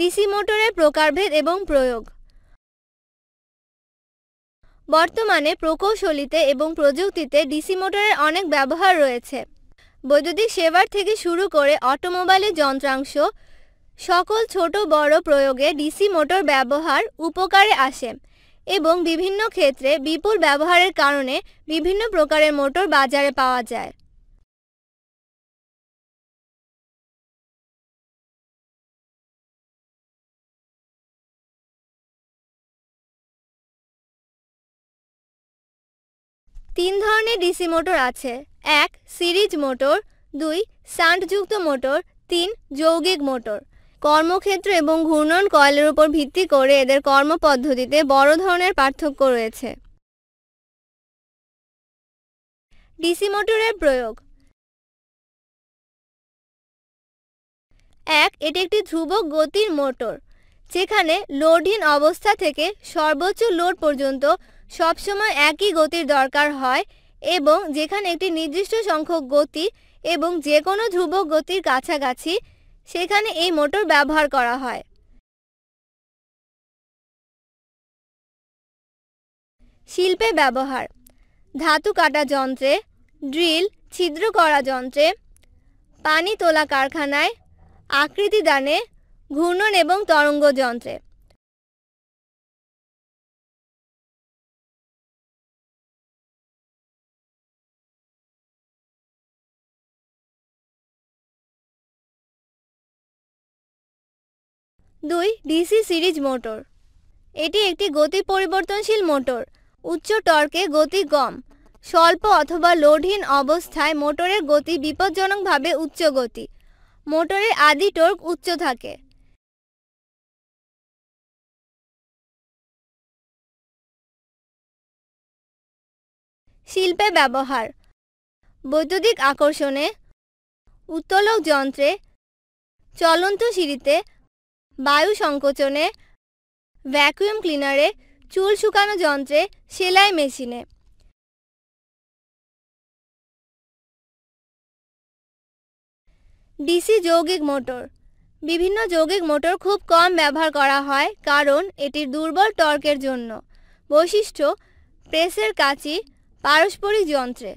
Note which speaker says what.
Speaker 1: DC মোটরের প্রকারভেদ এবং প্রয়োগ বর্তমানে প্রকৌশলীতে এবং প্রযুক্তিতে ডিসি মোটরের অনেক ব্যবহার রয়েছে বৈদ্যুতিক সেবার থেকে শুরু করে অটোমোবাইলের যন্ত্রাংশ সকল ছোট বড় প্রয়োগে ডিসি মোটর ব্যবহার উপকারে আসে এবং বিভিন্ন ক্ষেত্রে বিপুল ব্যবহারের কারণে বিভিন্ন প্রকারের মোটর বাজারে পাওয়া যায় তিন ধরনের ডিসি মোটর আছে এক সিরিজ মোটর দুই সান্টযুক্ত মোটর তিন যৌগিক মোটর কর্মক্ষেত্র এবং ঘূর্ণন কয়েলের উপর ভিত্তি করে এদের কর্মপদ্ধতিতে বড় ধরনের পার্থক্য রয়েছে ডিসি মোটরের প্রয়োগ
Speaker 2: এক এটি একটি ধ্রুবক
Speaker 1: গতির মোটর যেখানে লোডহীন অবস্থা থেকে সর্বোচ্চ লোড পর্যন্ত সবসময় একই গতির দরকার হয় এবং যেখানে একটি নির্দিষ্ট সংখ্যক গতি এবং যে কোনো ধ্রুবক গতির কাছাকাছি সেখানে এই মোটর ব্যবহার করা হয় শিল্পে ব্যবহার ধাতু কাটা যন্ত্রে ড্রিল ছিদ্র করা যন্ত্রে পানি তোলা কারখানায় আকৃতি দানে
Speaker 2: ঘূর্ণন এবং তরঙ্গ যন্ত্রে
Speaker 1: দুই ডিসি সিরিজ মোটর এটি একটি গতি পরিবর্তনশীল মোটর উচ্চ টর্কে গতি কম স্বল্প অথবা লোডহীন অবস্থায় মোটরের গতি বিপজ্জনকভাবে উচ্চ গতি মোটরের আদি টর্ক উচ্চ থাকে
Speaker 2: শিল্পে ব্যবহার বৈদ্যুতিক
Speaker 1: আকর্ষণে উত্তোলক যন্ত্রে চলন্ত সিঁড়িতে বায়ু সংকোচনে ভ্যাকুয়াম ক্লিনারে চুল শুকানো যন্ত্রে
Speaker 3: সেলাই মেশিনে
Speaker 1: ডিসি যৌগিক মোটর বিভিন্ন যৌগিক মোটর খুব কম ব্যবহার করা হয় কারণ এটির দুর্বল টর্কের জন্য বৈশিষ্ট্য প্রেসের কাচি পারস্পরিক যন্ত্রে